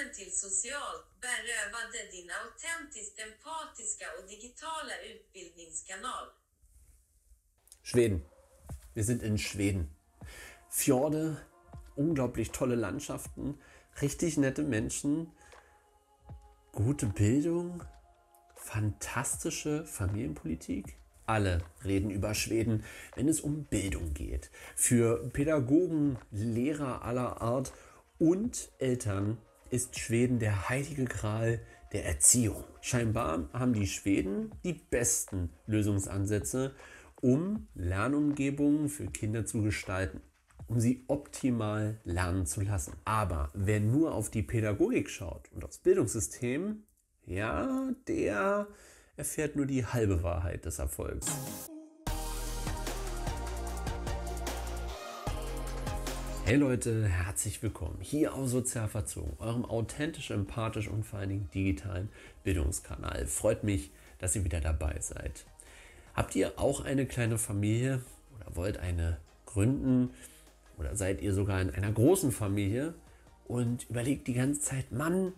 Välkommen till Socialt berövade din autentiskt empatiska och digitala utbildningskanal. Schweden. Wir sind in Schweden. Fjorde, unglaublich tolle Landschaften, richtig nette Menschen, gute Bildung, fantastische Familienpolitik. Alle reden über Schweden, wenn es um Bildung geht. Für Pädagogen, Lehrer aller Art und Eltern ist Schweden der heilige Gral der Erziehung. Scheinbar haben die Schweden die besten Lösungsansätze, um Lernumgebungen für Kinder zu gestalten, um sie optimal lernen zu lassen. Aber wer nur auf die Pädagogik schaut und aufs Bildungssystem, ja, der erfährt nur die halbe Wahrheit des Erfolgs. Hey Leute, herzlich willkommen hier auf Sozialverzogen, eurem authentisch, empathisch und vor allen Dingen digitalen Bildungskanal. Freut mich, dass ihr wieder dabei seid. Habt ihr auch eine kleine Familie oder wollt eine gründen oder seid ihr sogar in einer großen Familie und überlegt die ganze Zeit, Mann,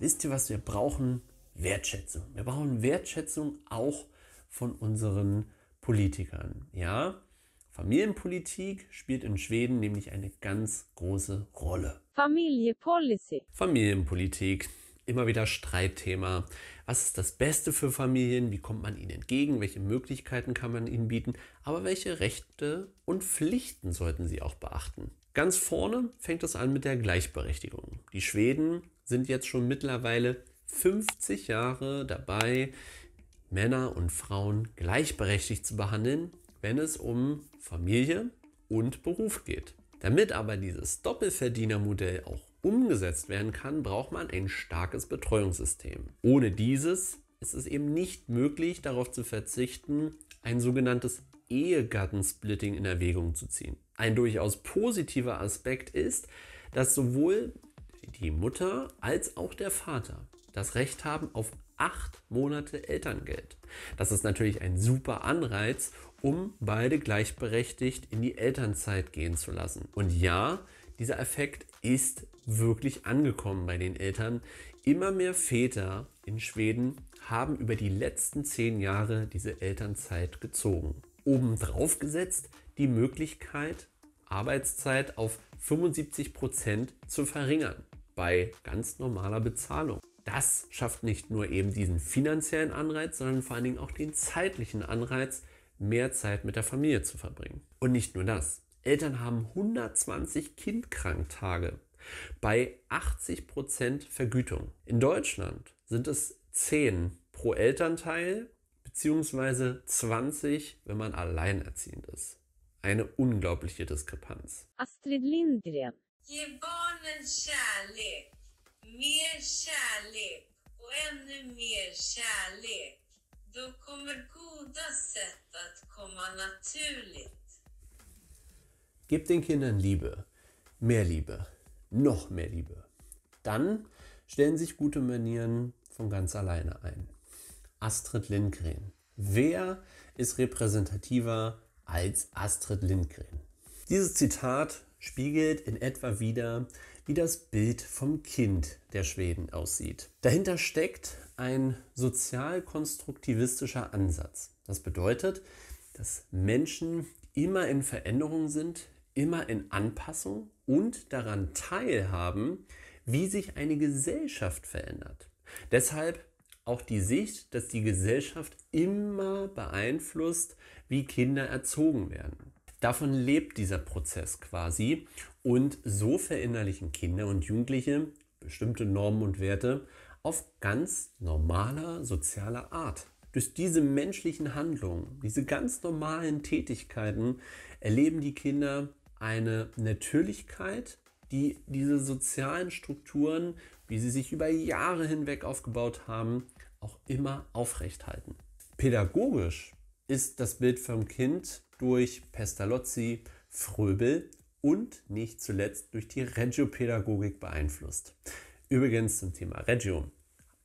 wisst ihr, was wir brauchen? Wertschätzung. Wir brauchen Wertschätzung auch von unseren Politikern. Ja, Familienpolitik spielt in Schweden nämlich eine ganz große Rolle. Familiepolitik. Familienpolitik. Immer wieder Streitthema. Was ist das Beste für Familien? Wie kommt man ihnen entgegen? Welche Möglichkeiten kann man ihnen bieten? Aber welche Rechte und Pflichten sollten sie auch beachten? Ganz vorne fängt es an mit der Gleichberechtigung. Die Schweden sind jetzt schon mittlerweile 50 Jahre dabei, Männer und Frauen gleichberechtigt zu behandeln wenn es um Familie und Beruf geht. Damit aber dieses Doppelverdienermodell auch umgesetzt werden kann, braucht man ein starkes Betreuungssystem. Ohne dieses ist es eben nicht möglich, darauf zu verzichten, ein sogenanntes Ehegattensplitting in Erwägung zu ziehen. Ein durchaus positiver Aspekt ist, dass sowohl die Mutter als auch der Vater das Recht haben auf acht Monate Elterngeld. Das ist natürlich ein super Anreiz, um beide gleichberechtigt in die Elternzeit gehen zu lassen. Und ja, dieser Effekt ist wirklich angekommen bei den Eltern. Immer mehr Väter in Schweden haben über die letzten zehn Jahre diese Elternzeit gezogen. Obendrauf gesetzt die Möglichkeit, Arbeitszeit auf 75% Prozent zu verringern bei ganz normaler Bezahlung. Das schafft nicht nur eben diesen finanziellen Anreiz, sondern vor allen Dingen auch den zeitlichen Anreiz, mehr Zeit mit der Familie zu verbringen. Und nicht nur das. Eltern haben 120 Kindkranktage bei 80% Vergütung. In Deutschland sind es 10 pro Elternteil beziehungsweise 20, wenn man alleinerziehend ist. Eine unglaubliche Diskrepanz. Astrid Lindgren. Ge barnen kärlek, mer kärlek och ännu mer kärlek. Då kommer goda sätt att komma naturligt. Gib den Kindern Liebe, mehr Liebe, noch mehr Liebe. Dann stellen sich gute Manieren von ganz alleine ein. Astrid Lindgren. Wer ist repräsentativer als Astrid Lindgren? Dieses Zitat spiegelt in etwa wieder, wie das Bild vom Kind der Schweden aussieht. Dahinter steckt ein sozialkonstruktivistischer Ansatz. Das bedeutet, dass Menschen immer in Veränderung sind, immer in Anpassung und daran teilhaben, wie sich eine Gesellschaft verändert. Deshalb auch die Sicht, dass die Gesellschaft immer beeinflusst, wie Kinder erzogen werden. Davon lebt dieser Prozess quasi und so verinnerlichen Kinder und Jugendliche bestimmte Normen und Werte auf ganz normaler sozialer Art. Durch diese menschlichen Handlungen, diese ganz normalen Tätigkeiten erleben die Kinder eine Natürlichkeit, die diese sozialen Strukturen, wie sie sich über Jahre hinweg aufgebaut haben, auch immer aufrechthalten. Pädagogisch ist das Bild vom Kind durch Pestalozzi, Fröbel und nicht zuletzt durch die Reggio-Pädagogik beeinflusst. Übrigens zum Thema Reggio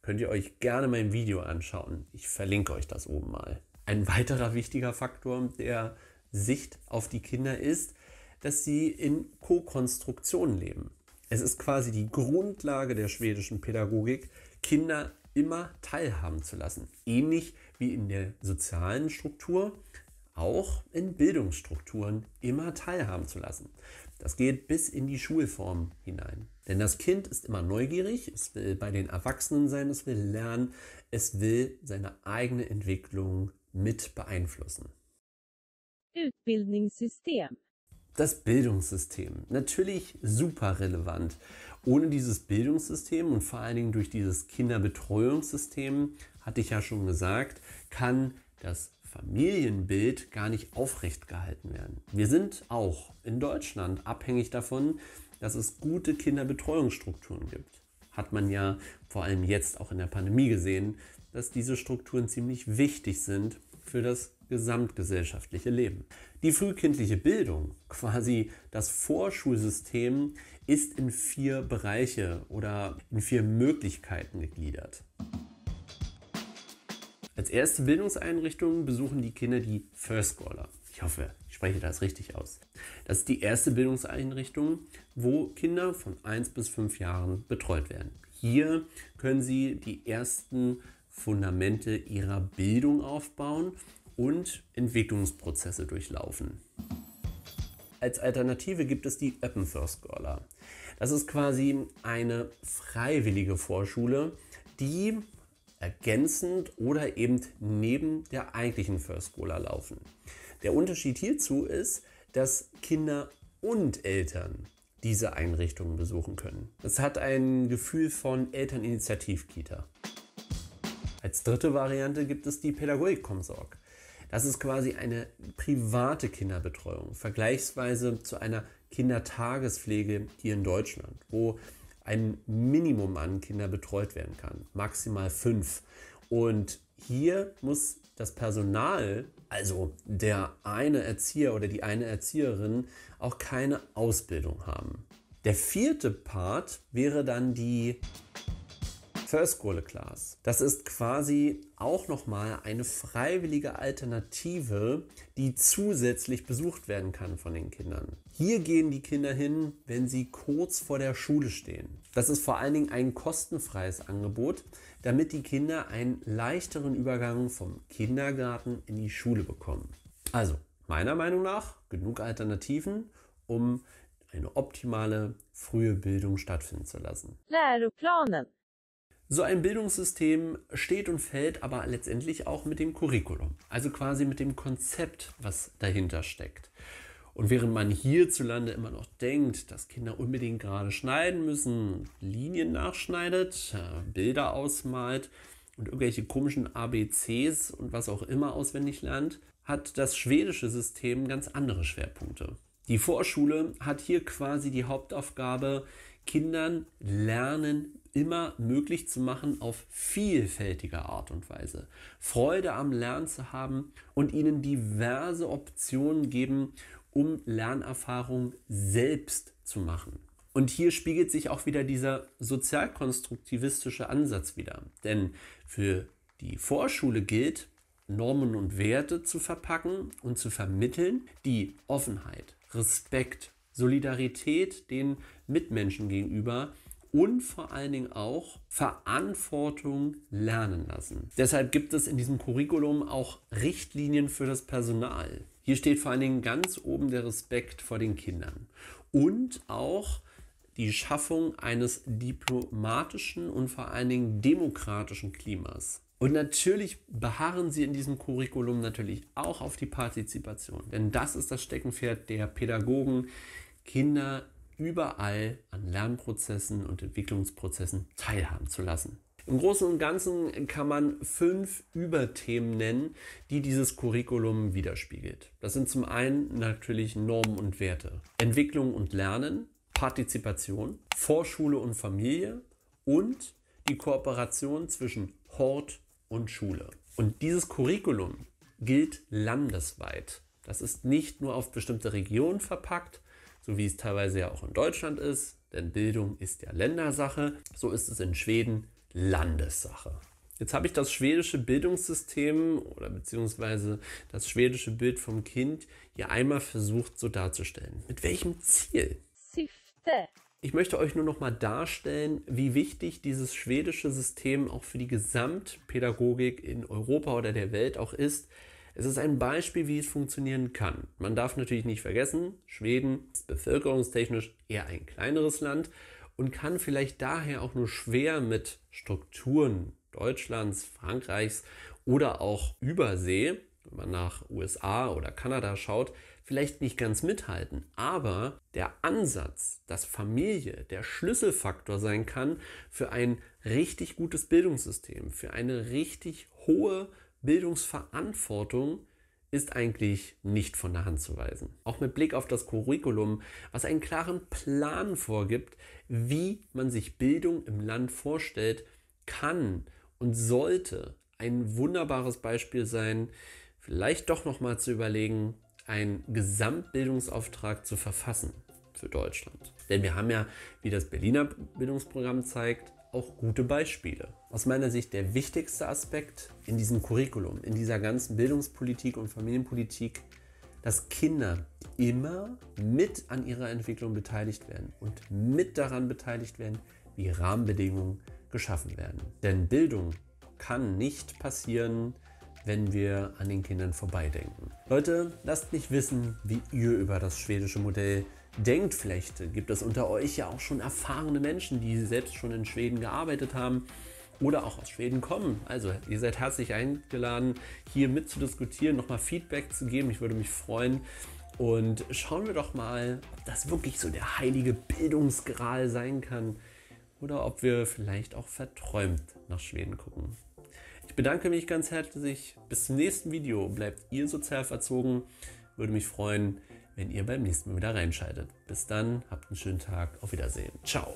könnt ihr euch gerne mein Video anschauen. Ich verlinke euch das oben mal. Ein weiterer wichtiger Faktor der Sicht auf die Kinder ist, dass sie in Co-Konstruktionen leben. Es ist quasi die Grundlage der schwedischen Pädagogik, Kinder immer teilhaben zu lassen. Ähnlich wie in der sozialen Struktur auch in Bildungsstrukturen immer teilhaben zu lassen. Das geht bis in die Schulform hinein. Denn das Kind ist immer neugierig, es will bei den Erwachsenen sein, es will lernen, es will seine eigene Entwicklung mit beeinflussen. Utbildungssystem. Das Bildungssystem, natürlich super relevant. Ohne dieses Bildungssystem und vor allen Dingen durch dieses Kinderbetreuungssystem, hatte ich ja schon gesagt, kann das Familienbild gar nicht aufrecht gehalten werden. Wir sind auch in Deutschland abhängig davon, dass es gute Kinderbetreuungsstrukturen gibt. Hat man ja vor allem jetzt auch in der Pandemie gesehen, dass diese Strukturen ziemlich wichtig sind für das gesamtgesellschaftliche Leben. Die frühkindliche Bildung, quasi das Vorschulsystem, ist in vier Bereiche oder in vier Möglichkeiten gegliedert. Als erste Bildungseinrichtung besuchen die Kinder die First Scholar. Ich hoffe, ich spreche das richtig aus. Das ist die erste Bildungseinrichtung, wo Kinder von 1 bis 5 Jahren betreut werden. Hier können sie die ersten Fundamente ihrer Bildung aufbauen und Entwicklungsprozesse durchlaufen. Als Alternative gibt es die Öppen First Scholar. Das ist quasi eine freiwillige Vorschule, die ergänzend oder eben neben der eigentlichen First Goaler laufen. Der Unterschied hierzu ist, dass Kinder und Eltern diese Einrichtungen besuchen können. Es hat ein Gefühl von Elterninitiativ-Kita. Als dritte Variante gibt es die Pädagogik komsorg Das ist quasi eine private Kinderbetreuung, vergleichsweise zu einer Kindertagespflege hier in Deutschland, wo ein Minimum an Kinder betreut werden kann, maximal fünf. Und hier muss das Personal, also der eine Erzieher oder die eine Erzieherin, auch keine Ausbildung haben. Der vierte Part wäre dann die First Das ist quasi auch nochmal eine freiwillige Alternative, die zusätzlich besucht werden kann von den Kindern. Hier gehen die Kinder hin, wenn sie kurz vor der Schule stehen. Das ist vor allen Dingen ein kostenfreies Angebot, damit die Kinder einen leichteren Übergang vom Kindergarten in die Schule bekommen. Also, meiner Meinung nach, genug Alternativen, um eine optimale frühe Bildung stattfinden zu lassen. Läroplanen. So ein Bildungssystem steht und fällt aber letztendlich auch mit dem Curriculum, also quasi mit dem Konzept, was dahinter steckt. Und während man hierzulande immer noch denkt, dass Kinder unbedingt gerade schneiden müssen, Linien nachschneidet, äh, Bilder ausmalt und irgendwelche komischen ABCs und was auch immer auswendig lernt, hat das schwedische System ganz andere Schwerpunkte. Die Vorschule hat hier quasi die Hauptaufgabe, Kindern Lernen immer möglich zu machen auf vielfältige Art und Weise. Freude am Lernen zu haben und ihnen diverse Optionen geben, um Lernerfahrung selbst zu machen. Und hier spiegelt sich auch wieder dieser sozialkonstruktivistische Ansatz wieder. Denn für die Vorschule gilt, Normen und Werte zu verpacken und zu vermitteln, die Offenheit, Respekt, Solidarität den Mitmenschen gegenüber und vor allen Dingen auch Verantwortung lernen lassen. Deshalb gibt es in diesem Curriculum auch Richtlinien für das Personal. Hier steht vor allen Dingen ganz oben der Respekt vor den Kindern und auch die Schaffung eines diplomatischen und vor allen Dingen demokratischen Klimas. Und natürlich beharren sie in diesem Curriculum natürlich auch auf die Partizipation, denn das ist das Steckenpferd der Pädagogen, Kinder überall an Lernprozessen und Entwicklungsprozessen teilhaben zu lassen. Im Großen und Ganzen kann man fünf Überthemen nennen, die dieses Curriculum widerspiegelt. Das sind zum einen natürlich Normen und Werte, Entwicklung und Lernen, Partizipation, Vorschule und Familie und die Kooperation zwischen Hort und Schule. Und dieses Curriculum gilt landesweit. Das ist nicht nur auf bestimmte Regionen verpackt, so wie es teilweise ja auch in Deutschland ist, denn Bildung ist ja Ländersache, so ist es in Schweden Landessache. Jetzt habe ich das schwedische Bildungssystem oder beziehungsweise das schwedische Bild vom Kind hier einmal versucht so darzustellen. Mit welchem Ziel? Sifte. Ich möchte euch nur noch mal darstellen, wie wichtig dieses schwedische System auch für die Gesamtpädagogik in Europa oder der Welt auch ist, es ist ein Beispiel, wie es funktionieren kann. Man darf natürlich nicht vergessen, Schweden ist bevölkerungstechnisch eher ein kleineres Land und kann vielleicht daher auch nur schwer mit Strukturen Deutschlands, Frankreichs oder auch Übersee, wenn man nach USA oder Kanada schaut, vielleicht nicht ganz mithalten. Aber der Ansatz, dass Familie der Schlüsselfaktor sein kann für ein richtig gutes Bildungssystem, für eine richtig hohe Bildungsverantwortung ist eigentlich nicht von der Hand zu weisen. Auch mit Blick auf das Curriculum, was einen klaren Plan vorgibt, wie man sich Bildung im Land vorstellt, kann und sollte ein wunderbares Beispiel sein, vielleicht doch nochmal zu überlegen, einen Gesamtbildungsauftrag zu verfassen für Deutschland. Denn wir haben ja, wie das Berliner Bildungsprogramm zeigt, auch gute Beispiele. Aus meiner Sicht der wichtigste Aspekt in diesem Curriculum, in dieser ganzen Bildungspolitik und Familienpolitik, dass Kinder immer mit an ihrer Entwicklung beteiligt werden und mit daran beteiligt werden, wie Rahmenbedingungen geschaffen werden. Denn Bildung kann nicht passieren, wenn wir an den Kindern vorbeidenken. Leute, lasst mich wissen, wie ihr über das schwedische Modell denkt. Vielleicht gibt es unter euch ja auch schon erfahrene Menschen, die selbst schon in Schweden gearbeitet haben oder auch aus Schweden kommen. Also ihr seid herzlich eingeladen, hier mitzudiskutieren, nochmal Feedback zu geben. Ich würde mich freuen. Und schauen wir doch mal, ob das wirklich so der heilige Bildungsgral sein kann oder ob wir vielleicht auch verträumt nach Schweden gucken. Ich bedanke mich ganz herzlich. Bis zum nächsten Video. Bleibt ihr sozial verzogen. Würde mich freuen, wenn ihr beim nächsten Mal wieder reinschaltet. Bis dann, habt einen schönen Tag. Auf Wiedersehen. Ciao.